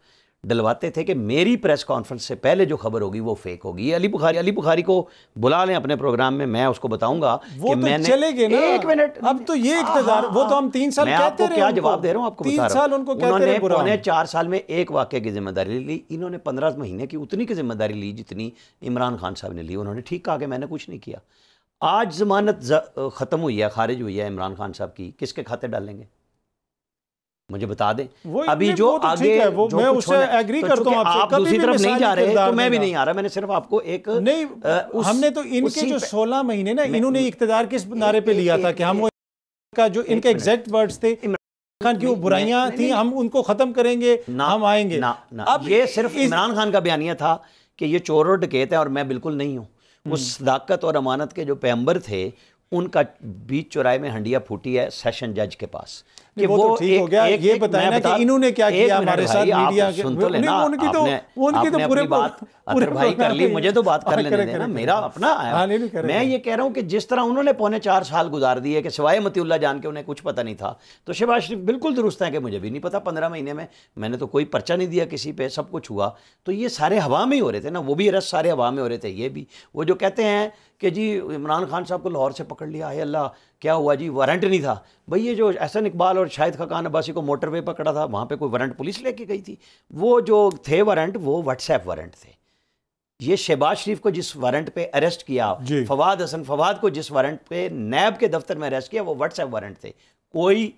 डलवाते थे कि मेरी प्रेस कॉन्फ्रेंस से पहले जो खबर होगी वो फेक होगी अली बुखारी अली बुखारी को बुला लें अपने प्रोग्राम में मैं उसको बताऊंगा वो कि तो मैंने चले गए ना एक मिनट अब तो ये इकतदार वो तो हम तीन साल मैं कहते आपको क्या जवाब दे रहा हूँ आपको तीन साल उनको उन्होंने चार साल में एक वाक्य की जिम्मेदारी ली इन्होंने पंद्रह महीने की उतनी की जिम्मेदारी ली जितनी इमरान खान साहब ने ली उन्होंने ठीक कहा कि मैंने कुछ नहीं किया आज जमानत ख़त्म हुई है खारिज हुई है इमरान खान साहब की किसके खाते डालेंगे मुझे बता दें अभी जो तो आगे वो जो मैं उसे एग्री तो करता हूँ आप दूसरी तरफ नहीं जा रहे तो मैं भी नहीं आ रहा मैंने सिर्फ आपको एक नहीं उस, हमने तो इनके जो सोलह महीने ना इन्होंने इकतदार किस नारे पे लिया था कि हम का जो इनके एग्जैक्ट वर्ड्स थे खान की वो बुराइयां थी हम उनको खत्म करेंगे हम आएंगे ना अब ये सिर्फ इमरान खान का बयानिया था कि ये चोर और डकैत है और मैं बिल्कुल नहीं हूँ हम्म। उस सदाकत और अमानत के जो पैम्बर थे उनका बीच चौराहे में हंडिया फूटी है सेशन जज के पास कि वो, तो वो तो ठीक हो गया एक, ये बताया ना बता, कि इन्होंने क्या किया हमारे साथ मीडिया के सुन तो लेना उनकी तो उनकी तो पूरे बात अतर अच्छा, भाई कर ली मुझे तो बात कर हाँ, लेने देना मेरा अपना आया हाँ, मैं ये कह रहा हूँ कि जिस तरह उन्होंने पौने चार साल गुजार दिए कि सिवाय मतीउल्ला जान के उन्हें कुछ पता नहीं था तो शहबाज शरीफ बिल्कुल दुरुस्त है कि मुझे भी नहीं पता पंद्रह महीने में मैंने तो कोई पर्चा नहीं दिया किसी पे सब कुछ हुआ तो ये सारे हवा में ही हो रहे थे ना वो भी अरेस्ट सारे हवा में हो रहे थे ये भी वो जो कहते हैं कि जी इमरान खान साहब को लाहौर से पकड़ लिया है अल्लाह क्या हुआ जी वारंट नहीं था भाई ये जो एहसन इकबाल और शाहिद खकान अब्बासी को मोटरवे पकड़ा था वहाँ पे कोई वारंट पुलिस लेके गई थी वो जो थे वारंट वो व्हाट्सएप वारंट थे ये शहबाज शरीफ को जिस वारंट पे अरेस्ट किया फवाद हसन फवाद को जिस वारंट पे नैब के दफ्तर में अरेस्ट किया वो व्हाट्सएप वारंट थे कोई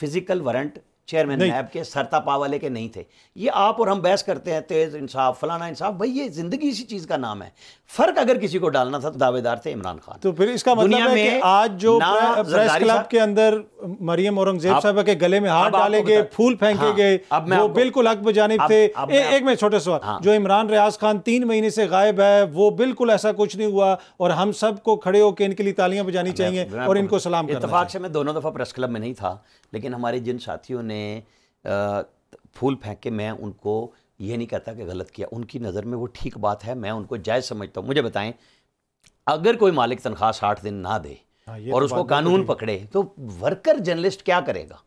फिजिकल वारंट चेयरमैन नैब के सरता पावाले के नहीं थे ये आप और हम बहस करते हैं तेज़ इंसाफ फलाना इंसाफ भाई ये ज़िंदगी इसी चीज़ का नाम है फ़र्क अगर किसी को डालना था तो दावेदार थे इमरान खान तो फिर इसका मतलब है कि आज जो प्रेस क्लब के अंदर मरियम औरंगजेब साहब के गले में हाथ डाले गए फूल फेंके हाँ, गए वो बिल्कुल हक बजानिब थे एक मिनट छोटे सवाल हाँ। जो इमरान रियाज खान तीन महीने से गायब है वो बिल्कुल ऐसा कुछ नहीं हुआ और हम सबको खड़े होकर इनके लिए तालियां बजानी चाहिए और इनको सलाम इतफाक से मैं दोनों दफ़ा प्रेस क्लब में नहीं था लेकिन हमारे जिन साथियों ने फूल फेंक के मैं उनको ये नहीं कहता कि गलत किया उनकी नज़र में वो ठीक बात है मैं उनको जायज़ समझता हूँ मुझे बताएं अगर कोई मालिक तनख्वाह साठ दिन ना दे हाँ, और तो उसको कानून पकड़े तो वर्कर जर्नलिस्ट क्या करेगा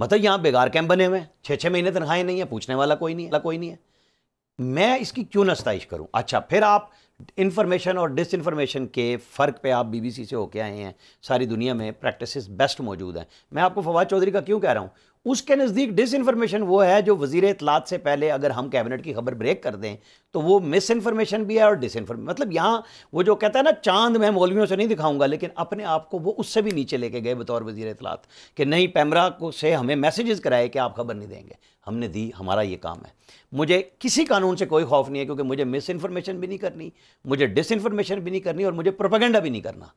मतलब यहाँ बेगार कैंप बने हुए हैं छः छः महीने तनख्वाहें नहीं है पूछने वाला कोई नहीं है कोई नहीं है मैं इसकी क्यों नस्ताइश करूँ अच्छा फिर आप इन्फॉर्मेशन और डिसइंफॉर्मेशन के फ़र्क पे आप बीबीसी से होके आए हैं सारी दुनिया में प्रैक्टिसेस बेस्ट मौजूद हैं मैं आपको फवाद चौधरी का क्यों कह रहा हूँ उसके नज़दीक डिस इन्फॉर्मेशन वो है जो वजीर इतलात से पहले अगर हम कैबिनेट की खबर ब्रेक कर दें तो वो मिस इन्फॉर्मेशन भी है और डिस इन्फॉर्मेशन मतलब यहाँ वो जो कहता है ना चांद मैं मौलवियों से नहीं दिखाऊंगा लेकिन अपने आप को वो उससे भी नीचे लेके गए बतौर वजीर इतलात कि नहीं पैमरा को से हमें मैसेजेस कराए कि आप खबर नहीं देंगे हमने दी हमारा ये काम है मुझे किसी कानून से कोई खौफ नहीं है क्योंकि मुझे मिस इन्फॉर्मेशन भी नहीं करनी मुझे डिस इन्फॉर्मेशन भी नहीं करनी और मुझे प्रोपागेंडा भी नहीं करना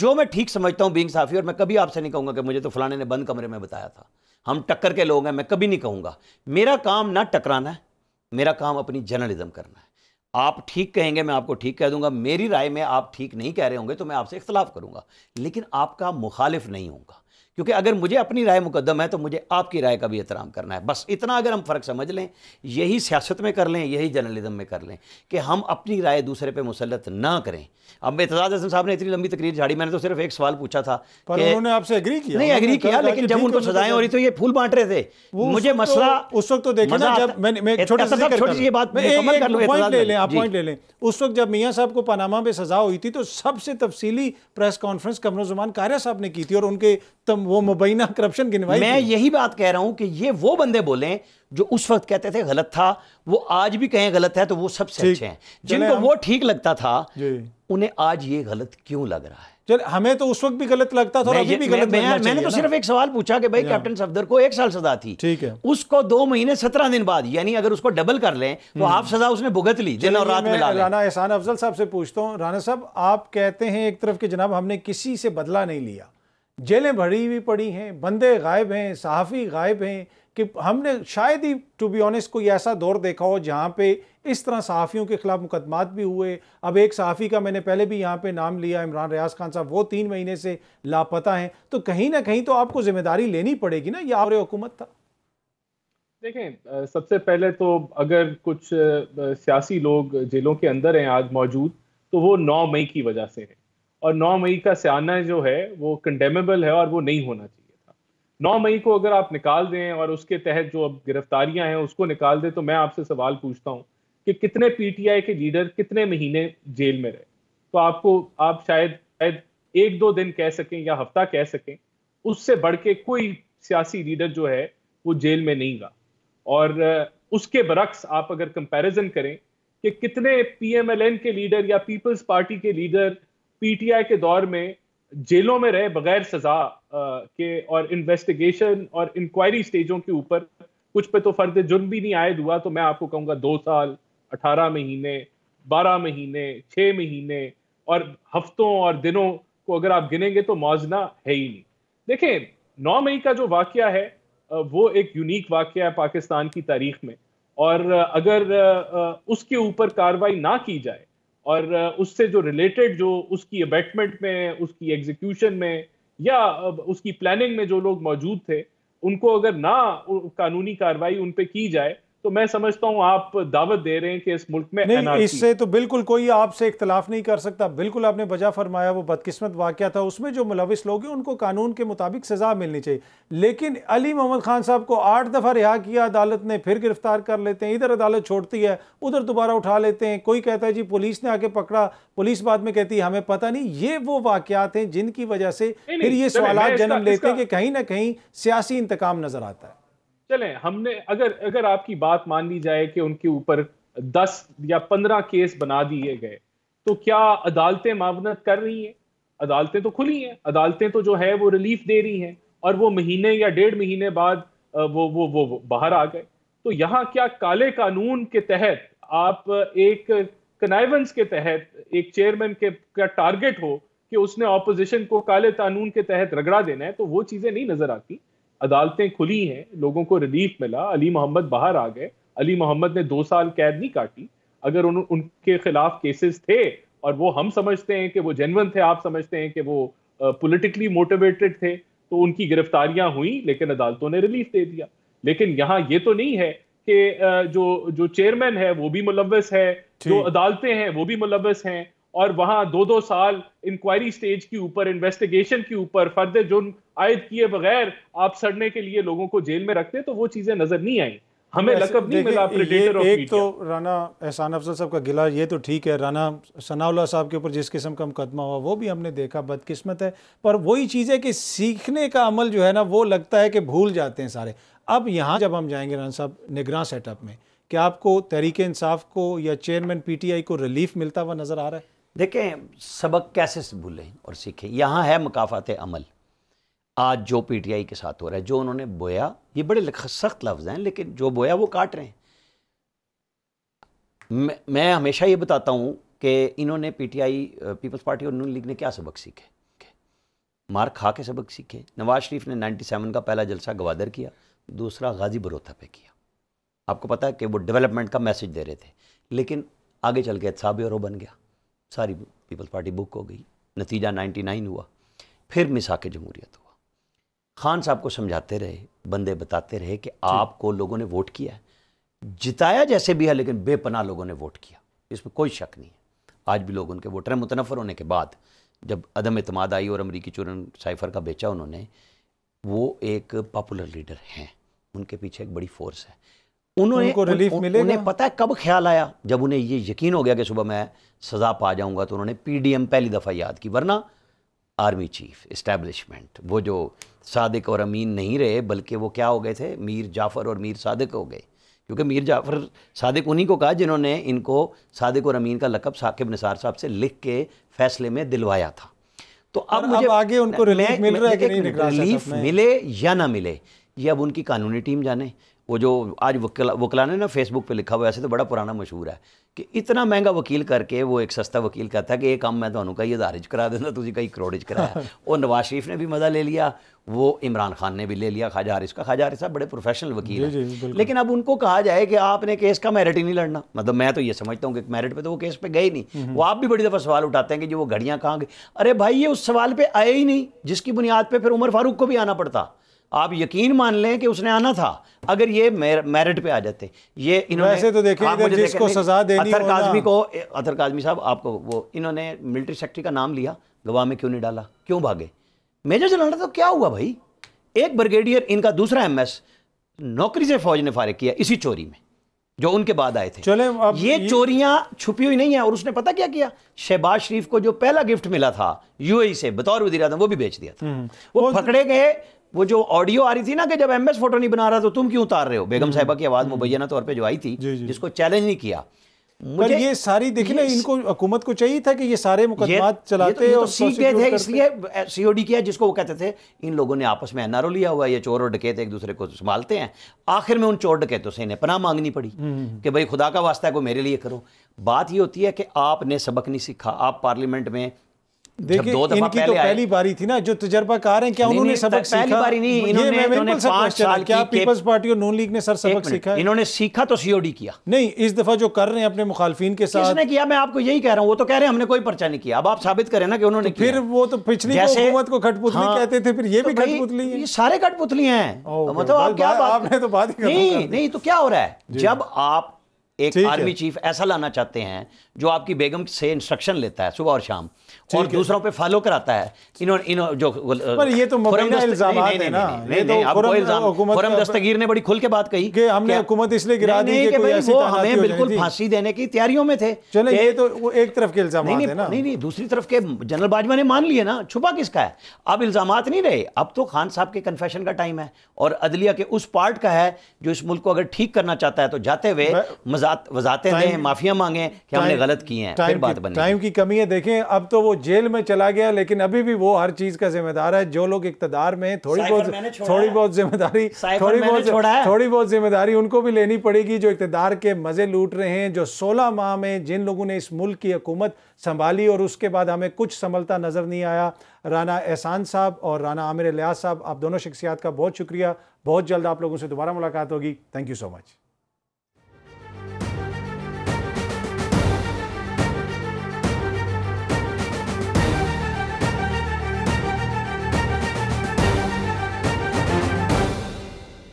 जो मैं ठीक समझता हूँ बींग साफ़ी और मैं कभी आपसे नहीं कहूँगा कि मुझे तो फलाने ने बंद कमरे में बताया था हम टक्कर के लोग हैं मैं कभी नहीं कहूँगा मेरा काम ना टकराना है मेरा काम अपनी जर्नलिज्म करना है आप ठीक कहेंगे मैं आपको ठीक कह दूंगा मेरी राय में आप ठीक नहीं कह रहे होंगे तो मैं आपसे इख्तलाफ करूंगा लेकिन आपका मुखालिफ नहीं होगा क्योंकि अगर मुझे अपनी राय मुकदम है तो मुझे आपकी राय का भी एहतराम करना है बस इतना अगर हम फ़र्क समझ लें यही सियासत में कर लें यही जर्नलिज्म में कर लें कि हम अपनी राय दूसरे पर मुसलत ना करें अब एतजाज हसन साहब ने इतनी लंबी तकरीर झाड़ी मैंने तो सिर्फ एक सवाल पूछा था पर उन्होंने आपसे एग्री किया नहीं एग्री किया लेकिन जब उनको सजाएं हो रही तो ये फूल बांट रहे थे मुझे तो- मसला उस वक्त तो देखिए ले लें उस वक्त जब मियाँ साहब को पनामा में सजा हुई थी तो सबसे तफसीली प्रेस कॉन्फ्रेंस कमरुजमान कार्य साहब ने की थी और उनके तम वो मुबैना करप्शन गिनवाई मैं यही बात कह रहा हूं कि ये वो बंदे बोले जो उस वक्त कहते थे गलत था वो आज भी कहें गलत है तो वो सबसे अच्छे हैं जिनको वो ठीक लगता था उन्हें आज ये गलत क्यों लग रहा है चल हमें तो उस वक्त भी गलत लगता था अभी भी गलत मैं, मैं, मैंने तो सिर्फ एक सवाल पूछा कि भाई कैप्टन सफदर को एक साल सजा थी ठीक है उसको दो महीने सत्रह दिन बाद यानी अगर उसको डबल कर लें तो हाफ हम्म। सजा उसने भुगत ली दिन और रात में राना एहसान अफजल साहब से पूछता हूँ राना साहब आप कहते हैं एक तरफ कि जनाब हमने किसी से बदला नहीं लिया जेलें भरी हुई पड़ी हैं बंदे गायब हैं सहाफ़ी गायब हैं कि हमने शायद ही टू बी ऑनेस्ट कोई ऐसा दौर देखा हो जहाँ पे इस तरह सहाफ़ियों के ख़िलाफ़ मुकदमात भी हुए अब एक सहाफ़ी का मैंने पहले भी यहाँ पे नाम लिया इमरान रियाज खान साहब वो तीन महीने से लापता हैं तो कहीं ना कहीं तो आपको ज़िम्मेदारी लेनी पड़ेगी ना ये आवर हुकूमत था देखें सबसे पहले तो अगर कुछ सियासी लोग जेलों के अंदर हैं आज मौजूद तो वो नौ मई की वजह से हैं और 9 मई का सियाना जो है वो कंडेमेबल है और वो नहीं होना चाहिए था 9 मई को अगर आप निकाल दें और उसके तहत जो अब गिरफ्तारियां हैं उसको निकाल दें तो मैं आपसे सवाल पूछता हूँ कि कितने पीटीआई के लीडर कितने महीने जेल में रहे तो आपको आप शायद शायद एक दो दिन कह सकें या हफ्ता कह सकें उससे बढ़ के कोई सियासी लीडर जो है वो जेल में नहीं गा और उसके बरक्स आप अगर कंपैरिजन करें कि कितने पीएमएलएन के लीडर या पीपल्स पार्टी के लीडर पीटीआई के दौर में जेलों में रहे बगैर सजा के और इन्वेस्टिगेशन और इंक्वायरी स्टेजों के ऊपर कुछ पे तो फर्द जुर्म भी नहीं आयद हुआ तो मैं आपको कहूँगा दो साल अठारह महीने बारह महीने छ महीने और हफ्तों और दिनों को अगर आप गिनेंगे तो मुआजना है ही नहीं देखें नौ मई का जो वाक्य है वो एक यूनिक वाक्य है पाकिस्तान की तारीख में और अगर उसके ऊपर कार्रवाई ना की जाए और उससे जो रिलेटेड जो उसकी अबेटमेंट में उसकी एग्जीक्यूशन में या उसकी प्लानिंग में जो लोग मौजूद थे उनको अगर ना कानूनी कार्रवाई उन पर की जाए तो मैं समझता हूं आप दावत दे रहे हैं कि इस मुल्क में नहीं इससे तो बिल्कुल कोई आपसे इख्तलाफ नहीं कर सकता बिल्कुल आपने बजा फरमाया वो बदकिस्मत वाक्य था उसमें जो मुलविस लोग हैं उनको कानून के मुताबिक सज़ा मिलनी चाहिए लेकिन अली मोहम्मद खान साहब को आठ दफ़ा रिहा किया अदालत ने फिर गिरफ्तार कर लेते हैं इधर अदालत छोड़ती है उधर दोबारा उठा लेते हैं कोई कहता है जी पुलिस ने आके पकड़ा पुलिस बाद में कहती है हमें पता नहीं ये वो वाक्यात हैं जिनकी वजह से फिर ये सवाल जन्म लेते हैं कि कहीं ना कहीं सियासी इंतकाम नज़र आता है चले हमने अगर अगर आपकी बात मान ली जाए कि उनके ऊपर दस या पंद्रह केस बना दिए गए तो क्या अदालतें मावनत कर रही हैं अदालतें तो खुली हैं अदालतें तो जो है वो रिलीफ दे रही हैं और वो महीने या डेढ़ महीने बाद वो वो वो, वो बाहर आ गए तो यहाँ क्या काले कानून के तहत आप एक कनाइवेंस के तहत एक चेयरमैन के का टारगेट हो कि उसने ऑपोजिशन को काले कानून के तहत रगड़ा देना है तो वो चीजें नहीं नजर आती अदालतें खुली हैं लोगों को रिलीफ मिला अली मोहम्मद बाहर आ गए अली मोहम्मद ने दो साल कैद नहीं काटी अगर उन उनके खिलाफ केसेस थे और वो हम समझते हैं कि वो जेनवन थे आप समझते हैं कि वो पॉलिटिकली मोटिवेटेड थे तो उनकी गिरफ्तारियां हुई लेकिन अदालतों ने रिलीफ दे दिया लेकिन यहाँ ये तो नहीं है कि जो जो चेयरमैन है वो भी मुलवस है जो अदालतें हैं वो भी मुलवस हैं और वहां दो दो साल इंक्वायरी स्टेज के ऊपर इन्वेस्टिगेशन के ऊपर फर्द जुर्म आयद किए बगैर आप सड़ने के लिए लोगों को जेल में रखते तो वो चीजें नजर नहीं आई हमें लकब नहीं मिला प्रेडेटर ऑफ एक तो राना एहसान अफजल साहब का गिला ये तो ठीक है राना सनाउल्ला साहब के ऊपर जिस किस्म का मुकदमा हुआ वो भी हमने देखा बदकिस्मत है पर वही चीज़ है कि सीखने का अमल जो है ना वो लगता है कि भूल जाते हैं सारे अब यहाँ जब हम जाएंगे राना साहब निगरान सेटअप में क्या आपको तहरीक इंसाफ को या चेयरमैन पीटीआई को रिलीफ मिलता हुआ नज़र आ रहा है देखें सबक कैसे से भूलें और सीखें यहाँ है मकाफात अमल आज जो पी टी आई के साथ हो रहा है जो उन्होंने बोया ये बड़े सख्त लफ्ज़ हैं लेकिन जो बोया वो काट रहे हैं मैं, हमेशा ये बताता हूँ कि इन्होंने P T I Peoples Party और नून लीग ने क्या सबक सीखे मार खा के सबक सीखे नवाज शरीफ ने 97 का पहला जलसा गवादर किया दूसरा गाजी बरोथा पे किया आपको पता है कि वो डेवलपमेंट का मैसेज दे रहे थे लेकिन आगे चल के और बन गया सारी पीपल्स पार्टी बुक हो गई नतीजा 99 हुआ फिर मिसा के जमहूरियत हुआ खान साहब को समझाते रहे बंदे बताते रहे कि आपको लोगों ने वोट किया जिताया जैसे भी है लेकिन बेपनाह लोगों ने वोट किया इसमें कोई शक नहीं है आज भी लोग उनके वोटर मुतनफ़र होने के बाद जब अदम अतमाद आई और अमरीकी चूरन साइफर का बेचा उन्होंने वो एक पॉपुलर लीडर हैं उनके पीछे एक बड़ी फोर्स है उन्होंने उनको रिलीफ मिले उन्हें पता है कब ख्याल आया जब उन्हें ये यकीन हो गया कि सुबह मैं सज़ा पा जाऊंगा तो उन्होंने पीडीएम पहली दफ़ा याद की वरना आर्मी चीफ इस्टेब्लिशमेंट वो जो सादिक और अमीन नहीं रहे बल्कि वो क्या हो गए थे मीर जाफ़र और मीर सादिक हो गए क्योंकि मीर जाफ़र सादिक उन्हीं को कहा जिन्होंने इनको सादिक और अमीन का लकब साकिब निसार साहब से लिख के फैसले में दिलवाया था तो अब मुझे अब आगे उनको रिलीफ मिल रहा है कि नहीं रिलीफ मिले या ना मिले ये अब उनकी कानूनी टीम जाने वो जो आज वकला वकला ने ना फेसबुक पे लिखा हुआ ऐसे तो बड़ा पुराना मशहूर है कि इतना महंगा वकील करके वो एक सस्ता वकील कहता है कि ये काम मैं तो कई आधार करा देता तुझे कई करोड़ कराया और नवाज शरीफ ने भी मज़ा ले लिया वो इमरान खान ने भी ले लिया खाजा हारिस का खाजा हारिस साहब बड़े प्रोफेशनल वकील हैं लेकिन अब उनको कहा जाए कि आपने केस का मेरिट ही नहीं लड़ना मतलब मैं तो ये समझता हूँ कि मेरिट पर तो वो केस पे गए ही नहीं हम्म, हम्म। वो आप भी बड़ी दफ़ा सवाल उठाते हैं कि जो वो घड़ियाँ कहाँ गई अरे भाई ये उस सवाल पर आए ही नहीं जिसकी बुनियाद पर फिर उमर फारूक को भी आना पड़ता आप यकीन मान लें कि उसने आना था अगर ये मेरिट पे आ जाते ये इन्होंने वैसे तो देखें इधर जिसको सजा देनी अतर काजमी को अतर काजमी साहब आपको वो इन्होंने मिलिट्री सेक्रेटरी का नाम लिया गवाह में क्यों नहीं डाला क्यों भागे मेजर जनरल तो क्या हुआ भाई एक ब्रिगेडियर इनका दूसरा एम नौकरी से फौज ने फारिग किया इसी चोरी में जो उनके बाद आए थे चले अब ये, ये चोरियां छुपी हुई नहीं है और उसने पता क्या किया शहबाज शरीफ को जो पहला गिफ्ट मिला था यूएई से बतौर वजी वो भी बेच दिया था हम्म। वो पकड़े गए वो जो ऑडियो आ रही थी ना कि जब एम एस फोटो नहीं बना रहा तो तुम क्यों उतार रहे हो बेगम हम्म। साहिबा की आवाज़ हम्म। मुबैना तौर पर जो आई थी जिसको चैलेंज नहीं किया मुझे ये सारी देखिए ना इनको हुकूमत को चाहिए था कि ये सारे मुकदमात तो- चलाते ये तो, ये तो और सीख गए थे इसलिए सीओडी किया जिसको वो कहते थे इन लोगों ने आपस में एनआरओ लिया हुआ है ये चोर और डकैत एक दूसरे को संभालते हैं आखिर में उन चोर डकैतों से इन्हें पनाह मांगनी पड़ी हम्म, कि भाई खुदा का वास्ता है को मेरे लिए करो बात ये होती है कि आपने सबक नहीं सीखा आप पार्लियामेंट में देखिए इनकी तो पहली बारी थी ना जो हैं क्या उन्होंने सबक पहली बारी नहीं इन्होंने मतलब पांच साल क्या पीपल्स पार्टी और नून लीग ने सर सबक सीखा इन्होंने सीखा तो सीओडी किया नहीं इस दफा जो कर रहे हैं अपने मुखालफिन के साथ किसने किया मैं आपको यही कह रहा हूँ वो तो कह रहे हैं हमने कोई पर्चा नहीं किया अब आप साबित करें ना कि उन्होंने तो फिर वो तो पिछली हुकूमत को खटपुतली हाँ, कहते थे फिर ये तो भी खटपुतली है सारे खटपुतली है तो मतलब आप क्या आपने तो बात नहीं तो क्या हो रहा है जब आप एक आर्मी चीफ ऐसा लाना चाहते हैं जो आपकी बेगम से इंस्ट्रक्शन लेता है सुबह और शाम और दूसरों पे फॉलो कराता है इन्होंने इन्हों, जो पर ये तो मुबैना तो दस्तगीर ने बड़ी खुल के बात कही कि हमने हुकूमत इसलिए गिरा दी कि कोई ऐसी हमें बिल्कुल फांसी देने की तैयारियों में थे चलो ये तो एक तरफ के इल्जाम है ना नहीं नहीं दूसरी तरफ के जनरल बाजवा ने मान लिए ना छुपा किसका है अब इल्जाम नहीं रहे अब तो खान साहब के कन्फेशन का टाइम है और अदलिया के उस पार्ट का है जो इस मुल्क को अगर ठीक करना चाहता है तो जाते हुए वजाते दें माफिया मांगे कि हमने गलत किए हैं फिर बात बने टाइम की कमी है देखें अब तो वो जेल में चला गया लेकिन अभी भी वो हर चीज़ का जिम्मेदार है जो लोग इकतदार में थोड़ी बहुत थोड़ी बहुत जिम्मेदारी थोड़ी बहुत थोड़ी बहुत जिम्मेदारी उनको भी लेनी पड़ेगी जो इकतदार के मज़े लूट रहे हैं जो सोलह माह में जिन लोगों ने इस मुल्क की हुकूमत संभाली और उसके बाद हमें कुछ संभलता नज़र नहीं आया राना एहसान साहब और राना आमिर लिया साहब आप दोनों शख्सियात का बहुत शुक्रिया बहुत जल्द आप लोगों से दोबारा मुलाकात होगी थैंक यू सो मच